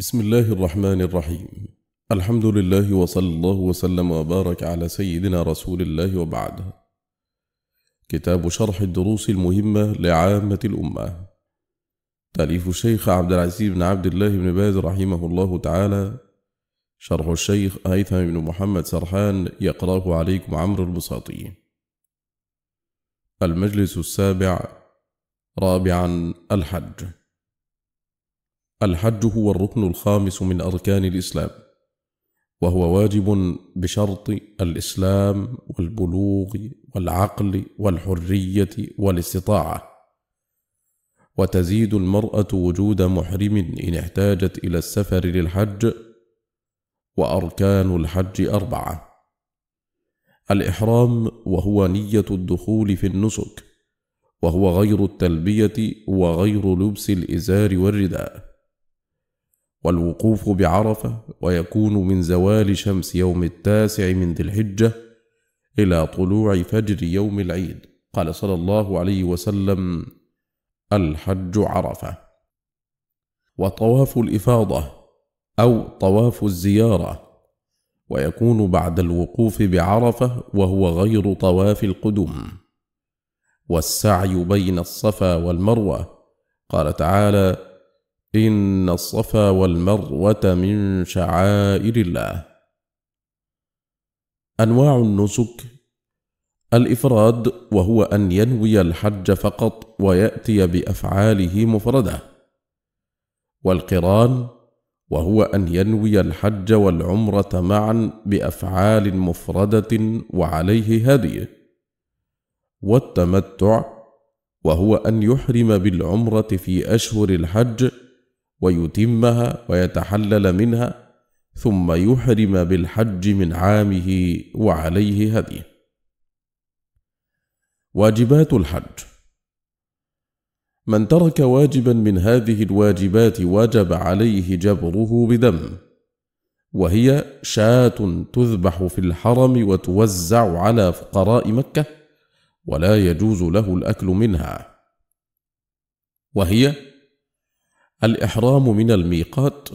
بسم الله الرحمن الرحيم الحمد لله وصلى الله وسلم وبارك على سيدنا رسول الله وبعد كتاب شرح الدروس المهمة لعامة الأمة تأليف الشيخ عبد العزيز بن عبد الله بن باز رحمه الله تعالى شرح الشيخ هيثم بن محمد سرحان يقرأه عليكم عمرو البساطي المجلس السابع رابعا الحج الحج هو الركن الخامس من أركان الإسلام وهو واجب بشرط الإسلام والبلوغ والعقل والحرية والاستطاعة وتزيد المرأة وجود محرم إن احتاجت إلى السفر للحج وأركان الحج أربعة الإحرام وهو نية الدخول في النسك وهو غير التلبية وغير لبس الإزار والرداء والوقوف بعرفة ويكون من زوال شمس يوم التاسع من ذي الحجة إلى طلوع فجر يوم العيد قال صلى الله عليه وسلم الحج عرفة وطواف الإفاضة أو طواف الزيارة ويكون بعد الوقوف بعرفة وهو غير طواف القدوم والسعي بين الصفا والمروة قال تعالى إن الصفا والمروة من شعائر الله. أنواع النسك الإفراد وهو أن ينوي الحج فقط ويأتي بأفعاله مفردة. والقران وهو أن ينوي الحج والعمرة معا بأفعال مفردة وعليه هدي. والتمتع وهو أن يحرم بالعمرة في أشهر الحج ويتمها ويتحلل منها ثم يحرم بالحج من عامه وعليه هديه واجبات الحج من ترك واجبا من هذه الواجبات وجب عليه جبره بدم وهي شاه تذبح في الحرم وتوزع على فقراء مكه ولا يجوز له الاكل منها وهي الإحرام من الميقات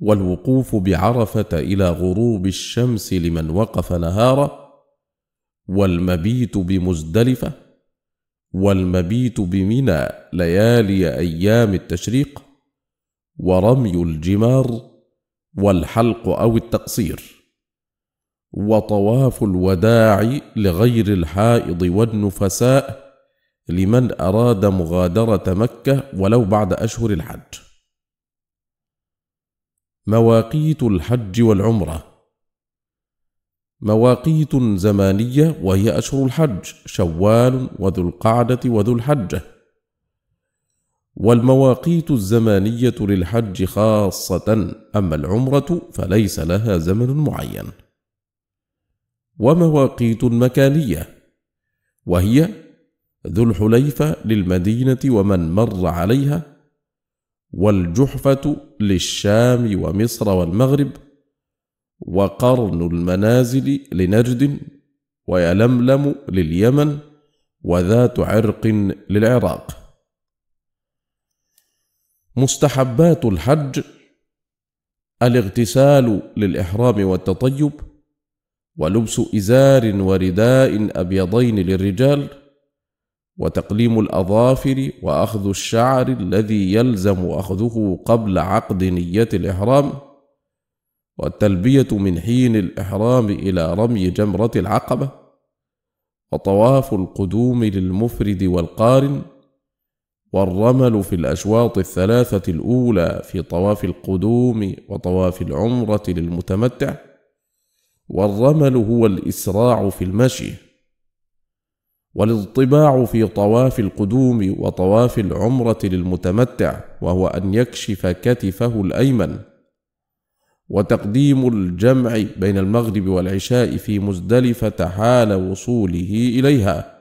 والوقوف بعرفة إلى غروب الشمس لمن وقف نهارا والمبيت بمزدلفة والمبيت بمنى ليالي أيام التشريق ورمي الجمار والحلق أو التقصير وطواف الوداع لغير الحائض والنفساء لمن أراد مغادرة مكة ولو بعد أشهر الحج. مواقيت الحج والعمرة مواقيت زمانية وهي أشهر الحج شوال وذو القعدة وذو الحجة. والمواقيت الزمانية للحج خاصة، أما العمرة فليس لها زمن معين. ومواقيت مكانية، وهي ذو الحليفة للمدينة ومن مر عليها والجحفة للشام ومصر والمغرب وقرن المنازل لنجد ويلملم لليمن وذات عرق للعراق مستحبات الحج الاغتسال للإحرام والتطيب ولبس إزار ورداء أبيضين للرجال وتقليم الأظافر وأخذ الشعر الذي يلزم أخذه قبل عقد نية الإحرام والتلبية من حين الإحرام إلى رمي جمرة العقبة وطواف القدوم للمفرد والقارن والرمل في الأشواط الثلاثة الأولى في طواف القدوم وطواف العمرة للمتمتع والرمل هو الإسراع في المشي والاضطباع في طواف القدوم وطواف العمرة للمتمتع وهو أن يكشف كتفه الأيمن وتقديم الجمع بين المغرب والعشاء في مزدلفة حال وصوله إليها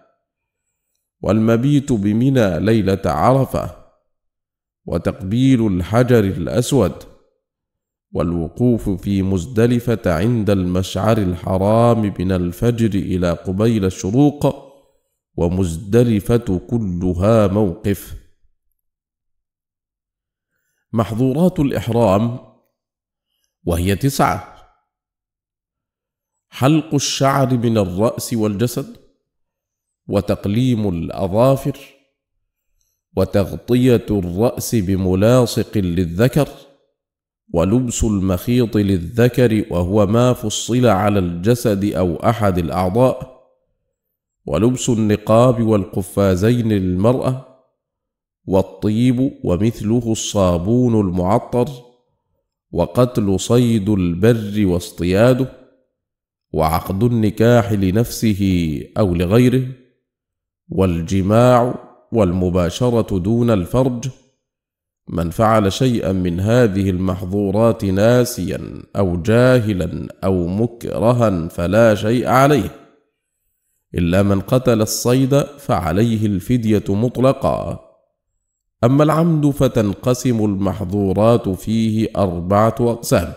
والمبيت بمنى ليلة عرفة وتقبيل الحجر الأسود والوقوف في مزدلفة عند المشعر الحرام من الفجر إلى قبيل الشروق ومزدلفة كلها موقف محظورات الإحرام وهي تسعة حلق الشعر من الرأس والجسد وتقليم الأظافر وتغطية الرأس بملاصق للذكر ولبس المخيط للذكر وهو ما فصل على الجسد أو أحد الأعضاء ولبس النقاب والقفازين للمرأة والطيب ومثله الصابون المعطر وقتل صيد البر واصطياده وعقد النكاح لنفسه او لغيره والجماع والمباشره دون الفرج من فعل شيئا من هذه المحظورات ناسيا او جاهلا او مكرها فلا شيء عليه إلا من قتل الصيد فعليه الفدية مطلقا أما العمد فتنقسم المحظورات فيه أربعة أقسام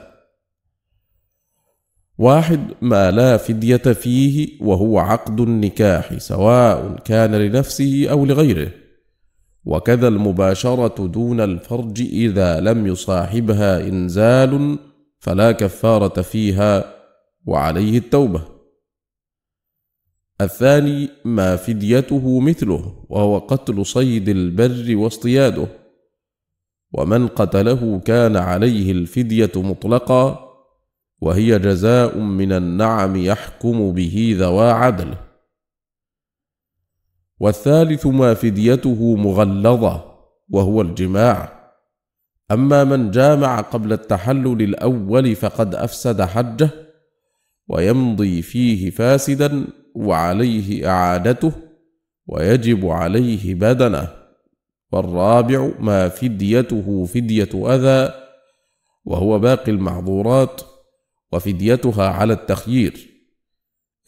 واحد ما لا فدية فيه وهو عقد النكاح سواء كان لنفسه أو لغيره وكذا المباشرة دون الفرج إذا لم يصاحبها إنزال فلا كفارة فيها وعليه التوبة الثاني ما فديته مثله وهو قتل صيد البر واصطياده ومن قتله كان عليه الفديه مطلقا وهي جزاء من النعم يحكم به ذوى عدل والثالث ما فديته مغلظه وهو الجماع اما من جامع قبل التحلل الاول فقد افسد حجه ويمضي فيه فاسدا وعليه إعادته ويجب عليه بدنه والرابع ما فديته فدية أذى وهو باقي المحظورات وفديتها على التخيير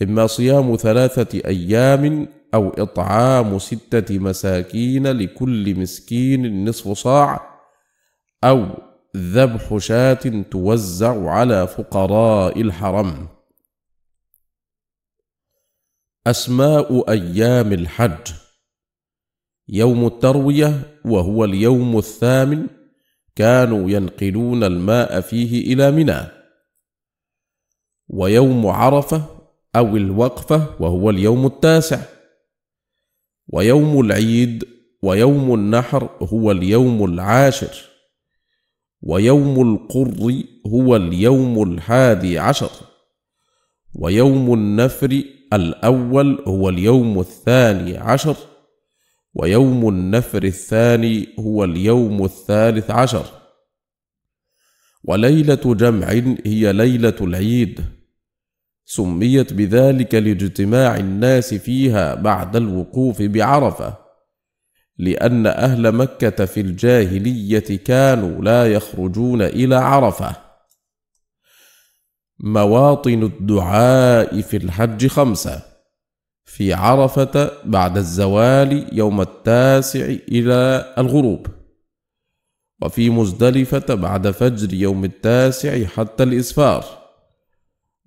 إما صيام ثلاثة أيام أو إطعام ستة مساكين لكل مسكين نصف صاع أو ذبح شاة توزع على فقراء الحرم أسماء أيام الحج يوم التروية وهو اليوم الثامن كانوا ينقلون الماء فيه إلى منى ويوم عرفة أو الوقفة وهو اليوم التاسع ويوم العيد ويوم النحر هو اليوم العاشر ويوم القر هو اليوم الحادي عشر ويوم النفر الأول هو اليوم الثاني عشر ويوم النفر الثاني هو اليوم الثالث عشر وليلة جمع هي ليلة العيد سميت بذلك لاجتماع الناس فيها بعد الوقوف بعرفة لأن أهل مكة في الجاهلية كانوا لا يخرجون إلى عرفة مواطن الدعاء في الحج خمسة في عرفة بعد الزوال يوم التاسع إلى الغروب وفي مزدلفة بعد فجر يوم التاسع حتى الإسفار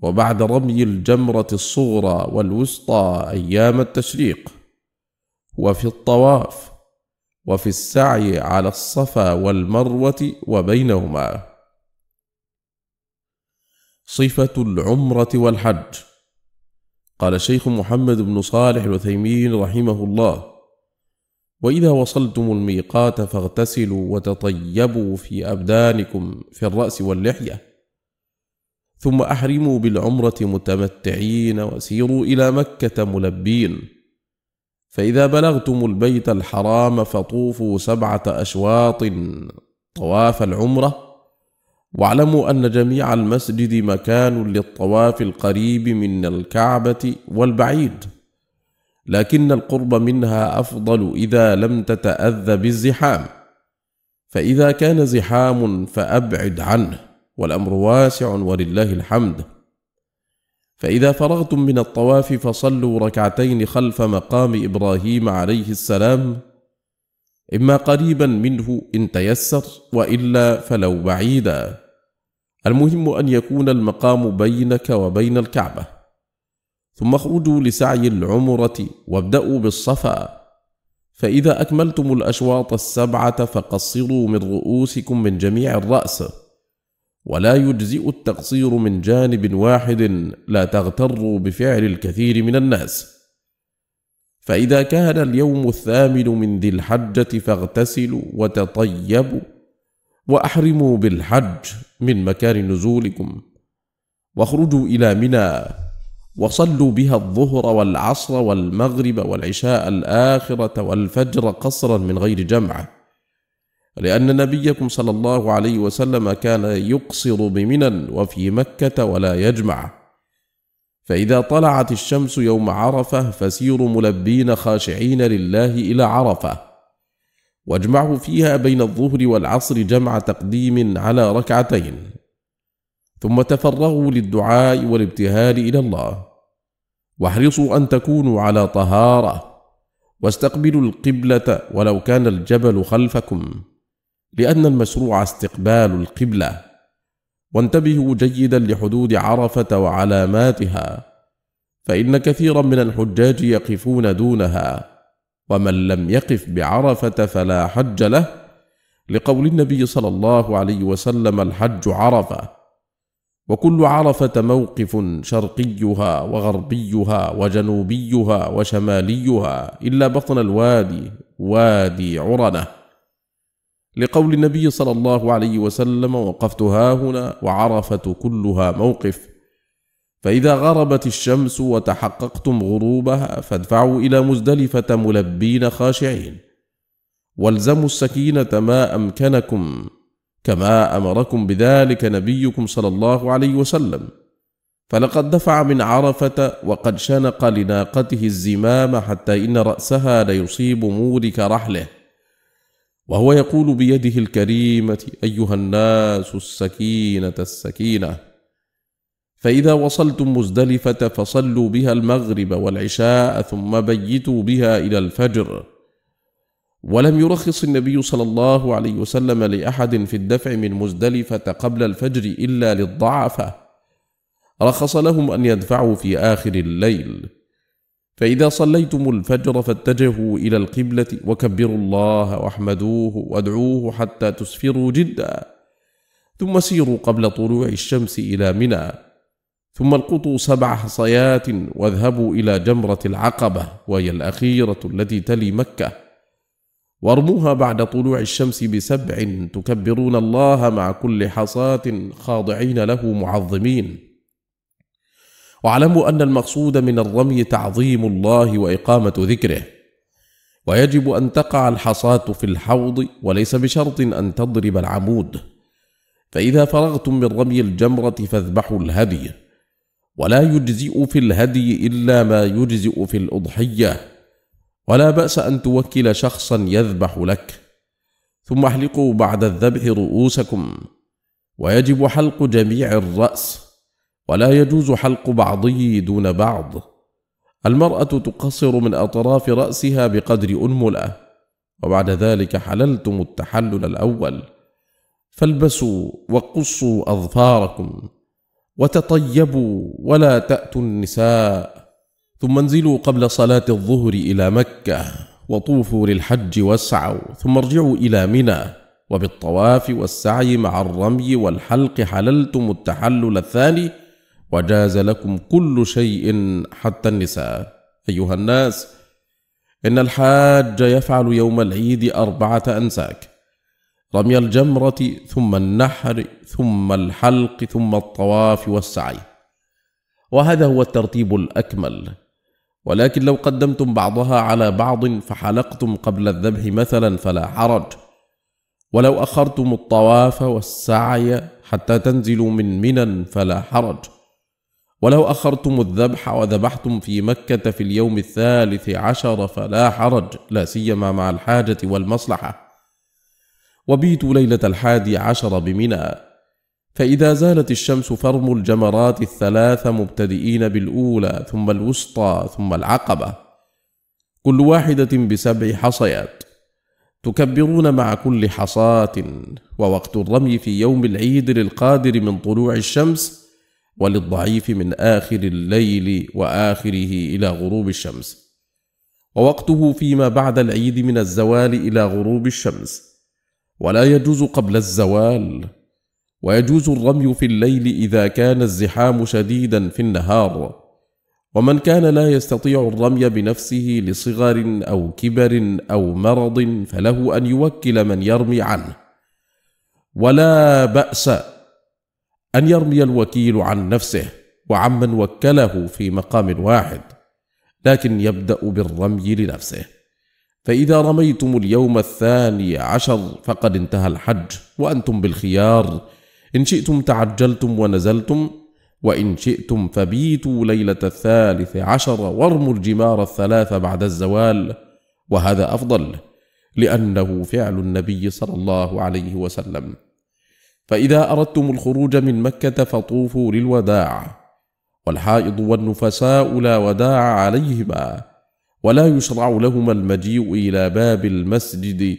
وبعد رمي الجمرة الصغرى والوسطى أيام التشريق وفي الطواف وفي السعي على الصفا والمروة وبينهما صفة العمرة والحج قال الشيخ محمد بن صالح العثيمين رحمه الله وإذا وصلتم الميقات فاغتسلوا وتطيبوا في أبدانكم في الرأس واللحية ثم أحرموا بالعمرة متمتعين وسيروا إلى مكة ملبين فإذا بلغتم البيت الحرام فطوفوا سبعة أشواط طواف العمره واعلموا أن جميع المسجد مكان للطواف القريب من الكعبة والبعيد لكن القرب منها أفضل إذا لم تتأذى بالزحام فإذا كان زحام فأبعد عنه والأمر واسع ولله الحمد فإذا فرغتم من الطواف فصلوا ركعتين خلف مقام إبراهيم عليه السلام إما قريبا منه إن تيسر وإلا فلو بعيدا المهم أن يكون المقام بينك وبين الكعبة ثم اخرجوا لسعي العمرة وابدأوا بالصفا فإذا أكملتم الأشواط السبعة فقصروا من رؤوسكم من جميع الرأس ولا يجزئ التقصير من جانب واحد لا تغتروا بفعل الكثير من الناس فإذا كان اليوم الثامن من ذي الحجة فاغتسلوا وتطيبوا وأحرموا بالحج من مكان نزولكم واخرجوا إلى منى وصلوا بها الظهر والعصر والمغرب والعشاء الآخرة والفجر قصرا من غير جمع لأن نبيكم صلى الله عليه وسلم كان يقصر بمنى وفي مكة ولا يجمع فإذا طلعت الشمس يوم عرفة فسيروا ملبين خاشعين لله إلى عرفة واجمعوا فيها بين الظهر والعصر جمع تقديم على ركعتين ثم تفرغوا للدعاء والابتهال إلى الله واحرصوا أن تكونوا على طهارة واستقبلوا القبلة ولو كان الجبل خلفكم لأن المشروع استقبال القبلة وانتبهوا جيدا لحدود عرفة وعلاماتها فإن كثيرا من الحجاج يقفون دونها ومن لم يقف بعرفة فلا حج له لقول النبي صلى الله عليه وسلم الحج عرفة وكل عرفة موقف شرقيها وغربيها وجنوبيها وشماليها إلا بطن الوادي وادي عرنه لقول النبي صلى الله عليه وسلم وقفت هنا وعرفة كلها موقف فإذا غربت الشمس وتحققتم غروبها فادفعوا إلى مزدلفة ملبين خاشعين والزموا السكينة ما أمكنكم كما أمركم بذلك نبيكم صلى الله عليه وسلم فلقد دفع من عرفة وقد شنق لناقته الزمام حتى إن رأسها ليصيب مورك رحله وهو يقول بيده الكريمة أيها الناس السكينة السكينة فإذا وصلتم مزدلفة فصلوا بها المغرب والعشاء ثم بيتوا بها إلى الفجر ولم يرخص النبي صلى الله عليه وسلم لأحد في الدفع من مزدلفة قبل الفجر إلا للضعفة رخص لهم أن يدفعوا في آخر الليل فإذا صليتم الفجر فاتجهوا إلى القبلة وكبروا الله واحمدوه وادعوه حتى تسفروا جدا ثم سيروا قبل طلوع الشمس إلى منى ثم القطوا سبع حصيات واذهبوا إلى جمرة العقبة وهي الأخيرة التي تلي مكة وارموها بعد طلوع الشمس بسبع تكبرون الله مع كل حصاة خاضعين له معظمين واعلموا أن المقصود من الرمي تعظيم الله وإقامة ذكره ويجب أن تقع الحصاة في الحوض وليس بشرط أن تضرب العمود فإذا فرغتم من رمي الجمرة فاذبحوا الهدي ولا يجزئ في الهدي إلا ما يجزئ في الأضحية ولا بأس أن توكل شخصا يذبح لك ثم احلقوا بعد الذبح رؤوسكم ويجب حلق جميع الرأس ولا يجوز حلق بعضه دون بعض المرأة تقصر من أطراف رأسها بقدر أنملة وبعد ذلك حللتم التحلل الأول فالبسوا وقصوا أظفاركم وتطيبوا ولا تأتوا النساء ثم انزلوا قبل صلاة الظهر إلى مكة وطوفوا للحج واسعوا ثم ارجعوا إلى منى وبالطواف والسعي مع الرمي والحلق حللتم التحلل الثاني وجاز لكم كل شيء حتى النساء أيها الناس إن الحاج يفعل يوم العيد أربعة أنساك رمي الجمرة ثم النحر ثم الحلق ثم الطواف والسعي وهذا هو الترتيب الأكمل ولكن لو قدمتم بعضها على بعض فحلقتم قبل الذبح مثلا فلا حرج ولو أخرتم الطواف والسعي حتى تنزلوا من منى فلا حرج ولو أخرتم الذبح وذبحتم في مكة في اليوم الثالث عشر فلا حرج لا سيما مع الحاجة والمصلحة وبيتوا ليلة الحادي عشر بمنى فإذا زالت الشمس فرم الجمرات الثلاث مبتدئين بالأولى ثم الوسطى ثم العقبة كل واحدة بسبع حصيات تكبرون مع كل حصاة ووقت الرمي في يوم العيد للقادر من طلوع الشمس وللضعيف من آخر الليل وآخره إلى غروب الشمس ووقته فيما بعد العيد من الزوال إلى غروب الشمس ولا يجوز قبل الزوال ويجوز الرمي في الليل إذا كان الزحام شديدا في النهار ومن كان لا يستطيع الرمي بنفسه لصغر أو كبر أو مرض فله أن يوكل من يرمي عنه ولا بأس أن يرمي الوكيل عن نفسه وعمن وكله في مقام واحد لكن يبدأ بالرمي لنفسه فإذا رميتم اليوم الثاني عشر فقد انتهى الحج وأنتم بالخيار إن شئتم تعجلتم ونزلتم وإن شئتم فبيتوا ليلة الثالث عشر وارموا الجمار الثلاث بعد الزوال وهذا أفضل لأنه فعل النبي صلى الله عليه وسلم فإذا أردتم الخروج من مكة فطوفوا للوداع والحائض والنفساء لا وداع عليهما ولا يشرع لهما المجيء إلى باب المسجد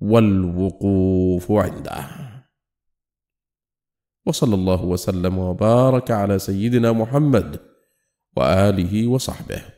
والوقوف عنده وصلى الله وسلم وبارك على سيدنا محمد وآله وصحبه